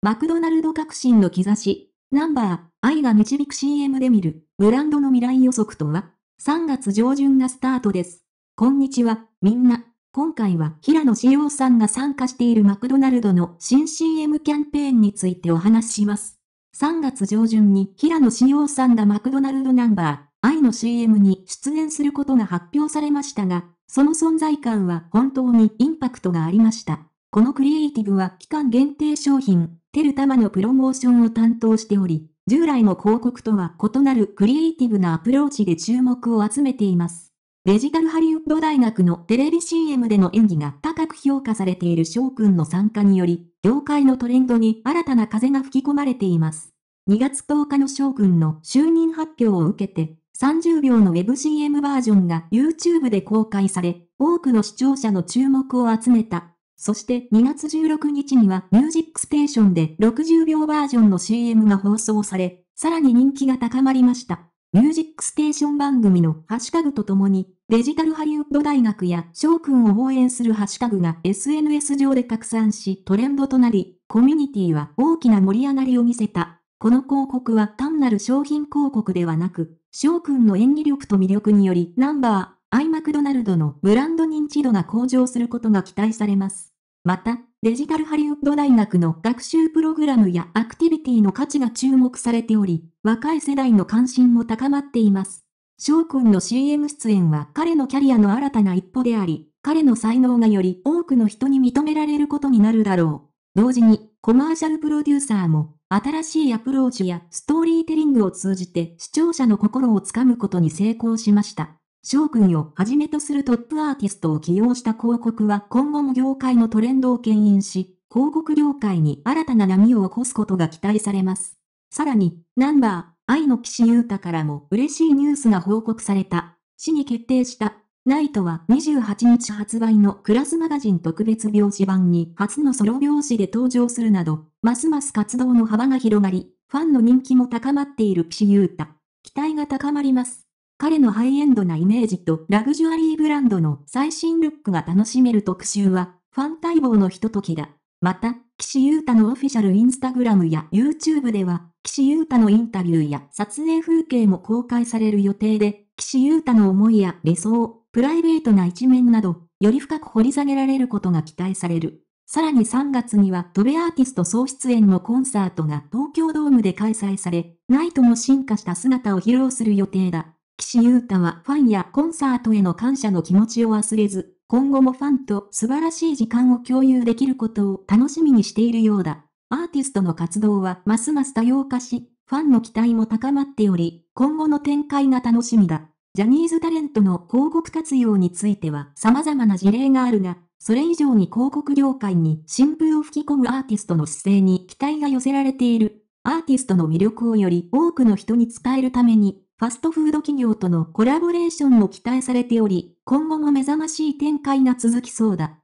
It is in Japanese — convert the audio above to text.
マクドナルド革新の兆し、ナンバー、愛が導く CM で見る、ブランドの未来予測とは、3月上旬がスタートです。こんにちは、みんな。今回は平野志陽さんが参加しているマクドナルドの新 CM キャンペーンについてお話しします。3月上旬に平野志陽さんがマクドナルドナンバー、愛の CM に出演することが発表されましたが、その存在感は本当にインパクトがありました。このクリエイティブは期間限定商品、テルタマのプロモーションを担当しており、従来の広告とは異なるクリエイティブなアプローチで注目を集めています。デジタルハリウッド大学のテレビ CM での演技が高く評価されている翔くんの参加により、業界のトレンドに新たな風が吹き込まれています。2月10日の翔くんの就任発表を受けて、30秒の WebCM バージョンが YouTube で公開され、多くの視聴者の注目を集めた。そして2月16日にはミュージックステーションで60秒バージョンの CM が放送され、さらに人気が高まりました。ミュージックステーション番組のハッシュタグとともに、デジタルハリウッド大学や翔くんを応援するハッシュタグが SNS 上で拡散しトレンドとなり、コミュニティは大きな盛り上がりを見せた。この広告は単なる商品広告ではなく、翔くんの演技力と魅力によりナンバーアイマクドナルドのブランド認知度が向上することが期待されます。また、デジタルハリウッド大学の学習プログラムやアクティビティの価値が注目されており、若い世代の関心も高まっています。翔くんの CM 出演は彼のキャリアの新たな一歩であり、彼の才能がより多くの人に認められることになるだろう。同時に、コマーシャルプロデューサーも、新しいアプローチやストーリーテリングを通じて視聴者の心をつかむことに成功しました。翔くんをはじめとするトップアーティストを起用した広告は今後も業界のトレンドを牽引し、広告業界に新たな波を起こすことが期待されます。さらに、ナンバー、愛の岸優太からも嬉しいニュースが報告された。死に決定した。ナイトは28日発売のクラスマガジン特別表紙版に初のソロ表紙で登場するなど、ますます活動の幅が広がり、ファンの人気も高まっている岸優太。期待が高まります。彼のハイエンドなイメージとラグジュアリーブランドの最新ルックが楽しめる特集は、ファン待望のひとときだ。また、岸優太のオフィシャルインスタグラムや YouTube では、岸優太のインタビューや撮影風景も公開される予定で、岸優太の思いや理想、プライベートな一面など、より深く掘り下げられることが期待される。さらに3月にはトベアーティスト総出演のコンサートが東京ドームで開催され、ナイトも進化した姿を披露する予定だ。岸優太はファンやコンサートへの感謝の気持ちを忘れず、今後もファンと素晴らしい時間を共有できることを楽しみにしているようだ。アーティストの活動はますます多様化し、ファンの期待も高まっており、今後の展開が楽しみだ。ジャニーズタレントの広告活用については様々な事例があるが、それ以上に広告業界に新風を吹き込むアーティストの姿勢に期待が寄せられている。アーティストの魅力をより多くの人に伝えるために、ファストフード企業とのコラボレーションも期待されており、今後も目覚ましい展開が続きそうだ。